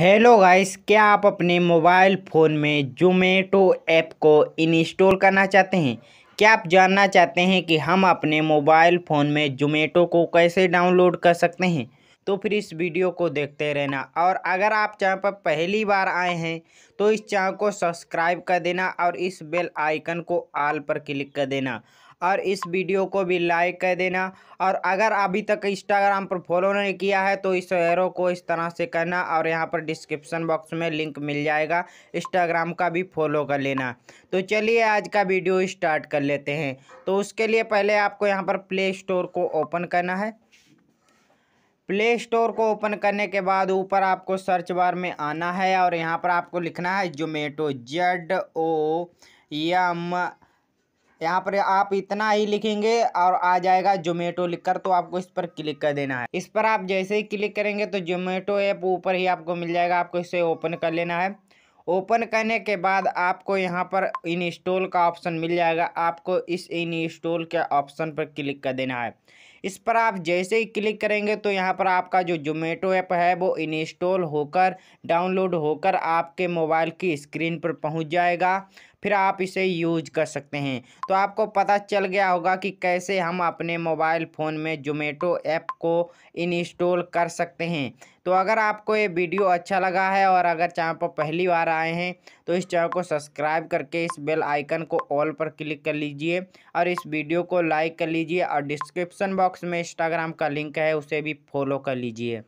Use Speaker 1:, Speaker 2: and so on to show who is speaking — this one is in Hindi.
Speaker 1: हेलो गाइस क्या आप अपने मोबाइल फ़ोन में जोमेटो ऐप को इंस्टॉल करना चाहते हैं क्या आप जानना चाहते हैं कि हम अपने मोबाइल फ़ोन में जोमेटो को कैसे डाउनलोड कर सकते हैं तो फिर इस वीडियो को देखते रहना और अगर आप चैनल पर पहली बार आए हैं तो इस चैनल को सब्सक्राइब कर देना और इस बेल आइकन को आल पर क्लिक कर देना और इस वीडियो को भी लाइक कर देना और अगर अभी तक इंस्टाग्राम पर फॉलो नहीं किया है तो इस एरो को इस तरह से करना और यहाँ पर डिस्क्रिप्सन बॉक्स में लिंक मिल जाएगा इंस्टाग्राम का भी फॉलो कर लेना तो चलिए आज का वीडियो स्टार्ट कर लेते हैं तो उसके लिए पहले आपको यहाँ पर प्ले स्टोर को ओपन करना है प्ले स्टोर को ओपन करने के बाद ऊपर आपको सर्च बार में आना है और यहाँ पर आपको लिखना है जोमेटो जेड ओ एम यहाँ पर आप इतना ही लिखेंगे और आ जाएगा जोमेटो लिखकर तो आपको इस पर क्लिक कर देना है इस पर आप जैसे ही क्लिक करेंगे तो जोमेटो ऐप ऊपर ही आपको मिल जाएगा आपको इसे ओपन कर लेना है ओपन करने के बाद आपको यहाँ पर इंस्टॉल का ऑप्शन मिल जाएगा आपको इस इंस्टॉल के ऑप्शन पर क्लिक कर देना है इस पर आप जैसे ही क्लिक करेंगे तो यहाँ पर आपका जो जोमेटो ऐप है वो इंस्टॉल होकर डाउनलोड होकर आपके मोबाइल की स्क्रीन पर पहुँच जाएगा फिर आप इसे यूज कर सकते हैं तो आपको पता चल गया होगा कि कैसे हम अपने मोबाइल फ़ोन में जोमेटो ऐप को इंस्टॉल कर सकते हैं तो अगर आपको ये वीडियो अच्छा लगा है और अगर चैनल पर पहली बार आए हैं तो इस चैनल को सब्सक्राइब करके इस बेल आइकन को ऑल पर क्लिक कर लीजिए और इस वीडियो को लाइक कर लीजिए और डिस्क्रिप्सन बॉक्स बॉक्स में इंस्टाग्राम का लिंक है उसे भी फॉलो कर लीजिए